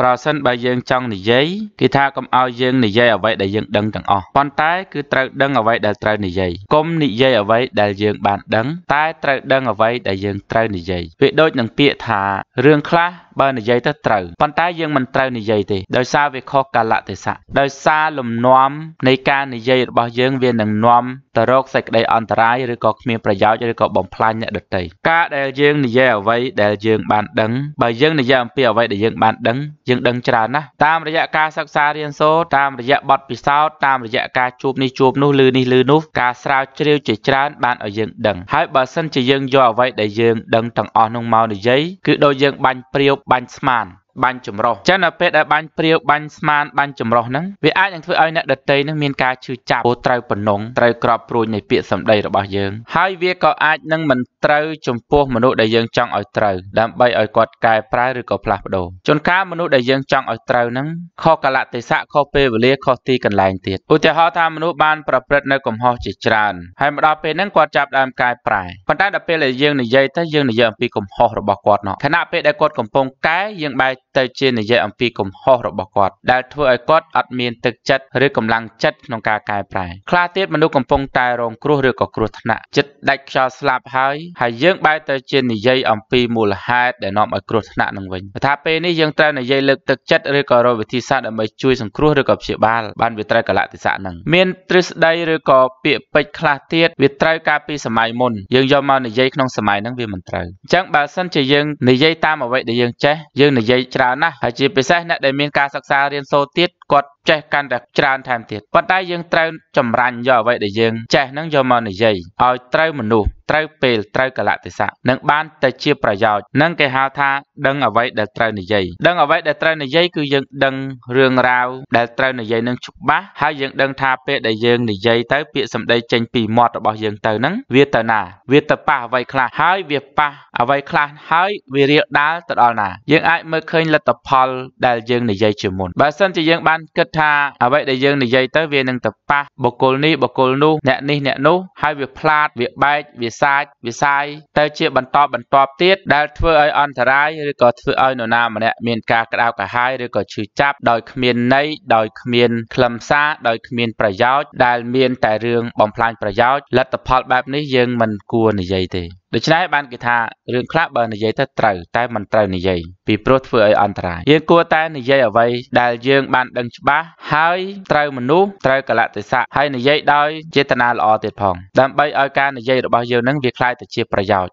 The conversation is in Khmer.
ប្រសិនបើយើងចង់និយាយគឺថាកុំឲ្យយើងនិយាយអ្វីដែលយើងដឹងទាំងអស់ប៉ុន្តែគឺត្រូវដឹងអ្វីដែលត្រូវនិយាយកុំនិយាយអ្វីដែលយើងបានដឹង តែត្រូវដឹងអ្វីដែលយើងត្រូវនិយាយវាដូចនឹងពាក្យថារឿងខ្លះបើនិយាយទៅត្រូវប៉ុន្តែយើងមិនត្រូវនិយាយទេដោយសារវាខុសកាលៈទេសៈដោយសារលំនាំនៃការនិយាយរបស់យើងវានឹងនាំទៅរកសេចក្តីអន្តរាយឬក៏គ្មានប្រយោជន៍ឬក៏បំផ្លាញអ្នកដទៃការដែលយើងនិយាយអ្វីដែលយើងបានដឹងបើយើងនិយាយអំពីអ្វីដែលយើងបានដឹងយើងដឹងច្រើនណាស់តាមរយៈការសិក្សារៀនសូត្រតាមរយៈបទពិសោធន៍តាមរយៈការជួបនេះជួបនោះឬនេះឬនោះការស្រាវជ្រាវជាច្រើនបានឲ្យយើងដឹងហើយបើសិនជាយើងយកអ្វីដែលយើងដឹងទាំងអស់នោះមកនិយាយគឺដូចយើងបាញ់ព្រាវបាញ់ស្មានបាញ់ចម្រុះចឹងនៅពេលដែលបាញ់ព្រាវបាញ់ស្មានបាញ់ចម្រុះហ្នឹងវាអាចនឹងធ្វើឲ្យអ្នកដតីនឹងមានការឈឺចាប់ពោត្រូវបំណងត្រូវក្របព្រួយនៃពាក្យសម្ដីរបស់យើង ហើយវាក៏អាចនឹងមិនត្រូវចំពោះមនុស្សដែលយើងចង់ឲ្យត្រូវដើម្បីឲ្យគាត់កែប្រែឬក៏ផ្លាស់ប្ដូរជួនកាលមនុស្សដែលយើងចង់ឲ្យត្រូវហ្នឹងខុសកលៈទេសៈខុសពេលវេលាខុសទីកន្លែងទៀតឧទាហរណ៍ថាមនុស្សបានប្រព្រឹត្តនៅកំហុសជាច្រើនហើយមកដល់ពេលហ្នឹងគាត់ចាប់ដើមកែប្រែប៉ុន្តែដល់ពេលដែលយើងនិយាយទៅយើងនិយាយអំពីកំហុសរបស់គាត់នោះខណៈពេលដែលគាត់កំពុងកែយើងបែរទៅជានិយាយអំពីកំហុសរបស់គាត់ ដែលធ្វើឲ្យគាត់អត់មានទឹកចិត្តឬកម្លាំងចិត្តក្នុងការកែប្រែខ្លះទៀតមនុស្សកំពុងតែរងគ្រោះឬក៏គ្រោះថ្នាក់ចិត្តដាច់ខ្យល់ស្លាប់ហើយហើយយើងបែរទៅជានិយាយអំពីមូលហេតុដែលនាំឲ្យគ្រោះថ្នាក់នឹងវិញថាពេលនេះយើងត្រូវនិយាយលើកទឹកចិត្តឬក៏រកវិធីសាស្ត្រដើម្បីជួយសង្គ្រោះឬក៏ព្យាបាលបានវាត្រូវកលៈទេសៈនឹងមានទ្រឹស្ដីឬក៏ពាក្យពេចន៍ខ្លះទៀតវាត្រូវការពីសម័យមុនយើងយកមកនិយាយក្នុងសម័យហ្នឹងវាមិនត្រូវអញ្ចឹងបើសិនជាយើងនិយាយតាមអ្វីដែលយើងចេះយើងនិយាយច្រច្រើនណាស់ហើយជាពិសេសអ្នកដែលមានការសិក្សារៀនសូត្រទៀតគាត់ចេះកាន់តែច្រើនថែមទៀតប៉ុន្តែយើងត្រូវចម្រាញ់យកអ្វីដែលយើងចេះនឹងយកមកនិយាយឲ្យត្រូវមនុស្សត្រូវពេលត្រូវកលតិស័កនឹងបានទៅជាប្រយោជន៍នឹងគេហៅថាដឹងអ្វីដែលត្រូវនិយាយដឹងអ្វីដែលត្រូវនិយាយគឺយើងដឹងរឿងរ៉ាវដែលត្រូវនិយាយនឹងច្បាស់ហើយយើងដឹងថាពេលដែលយើងនិយាយទៅពាក្យសម្ដីចេញពីមាត់របស់យើងទៅនឹងវាទៅណាវាទៅប៉ះអ្វីខ្លះហើយវាប៉ះអ្វីខ្លះហើយវារាលដាលទៅដល់ណាយើងអាចមើលឃើញលទ្ធផលដែលយើងនិយាយជាមុនបើសិនជាយើងបានគិតថាអ្វីដែលយើងនិយាយទៅវានឹងទៅប៉ះបុគ្គលនេះបុគ្គលនោះអ្នកនេះអ្នកនោះហើយវាផ្លាតវាបែកវាសាចវាសាយទៅជាបន្តបន្ទាប់ទៀតដែលធ្វើឲ្យអន្តរាយឬក៏ធ្វើឲ្យនរណាម្នាក់មានការក្តៅក្រហាយឬក៏ឈឺចាប់ដោយគ្មានន័យដោយគ្មានខ្លឹមសារដោយគ្មានប្រយោជន៍ដែលមានតែរឿងបំផ្លាញប្រយោជន៍លទ្ធផលបែបនេះយើងមិនគួរនិយាយទេដូច្នេះបានគេថារឿងខ្លះបើនិយាយទៅត្រូវតែមិនត្រូវ និយាយពីព្រោះធ្វើឲ្យអន្តរាយយើងគួរតែនិយាយអ្វីដែលយើងបានដឹងច្បាស់ហើយត្រូវមនុស្សត្រូវកលតិស័កហើយនិយាយដោយចេតនាល្អទៀតផង ដើម្បីឲ្យការនិយាយរបស់យើងនឹងវាคล้ายទៅជាប្រយោជន៍